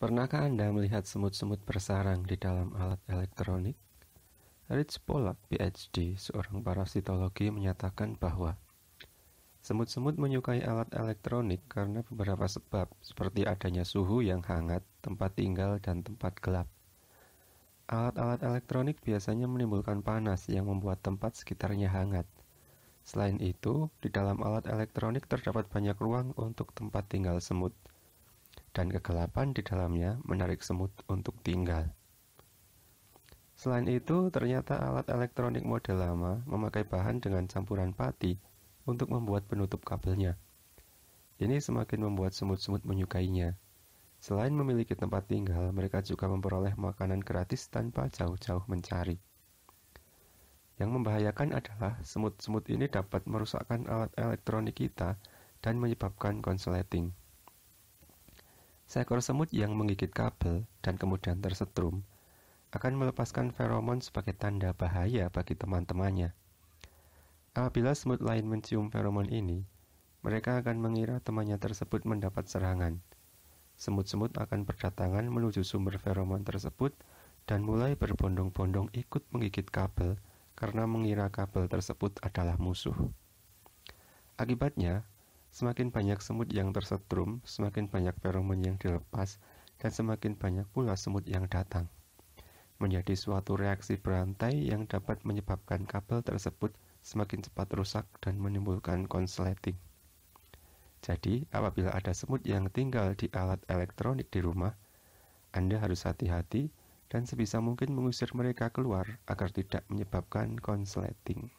Pernahkah Anda melihat semut-semut bersarang di dalam alat elektronik? Rich Pollack, PhD, seorang parasitologi menyatakan bahwa semut-semut menyukai alat elektronik karena beberapa sebab, seperti adanya suhu yang hangat, tempat tinggal, dan tempat gelap. Alat-alat elektronik biasanya menimbulkan panas yang membuat tempat sekitarnya hangat. Selain itu, di dalam alat elektronik terdapat banyak ruang untuk tempat tinggal semut – dan kegelapan di dalamnya menarik semut untuk tinggal. Selain itu, ternyata alat elektronik model lama memakai bahan dengan campuran pati untuk membuat penutup kabelnya. Ini semakin membuat semut-semut menyukainya. Selain memiliki tempat tinggal, mereka juga memperoleh makanan gratis tanpa jauh-jauh mencari. Yang membahayakan adalah semut-semut ini dapat merusakkan alat elektronik kita dan menyebabkan konsleting. Seekor semut yang menggigit kabel dan kemudian tersetrum akan melepaskan feromon sebagai tanda bahaya bagi teman-temannya. Apabila semut lain mencium feromon ini, mereka akan mengira temannya tersebut mendapat serangan. Semut-semut akan berdatangan menuju sumber feromon tersebut dan mulai berbondong-bondong ikut menggigit kabel karena mengira kabel tersebut adalah musuh. Akibatnya, Semakin banyak semut yang tersetrum, semakin banyak feromon yang dilepas, dan semakin banyak pula semut yang datang. Menjadi suatu reaksi berantai yang dapat menyebabkan kabel tersebut semakin cepat rusak dan menimbulkan konsleting. Jadi, apabila ada semut yang tinggal di alat elektronik di rumah, Anda harus hati-hati dan sebisa mungkin mengusir mereka keluar agar tidak menyebabkan konsleting.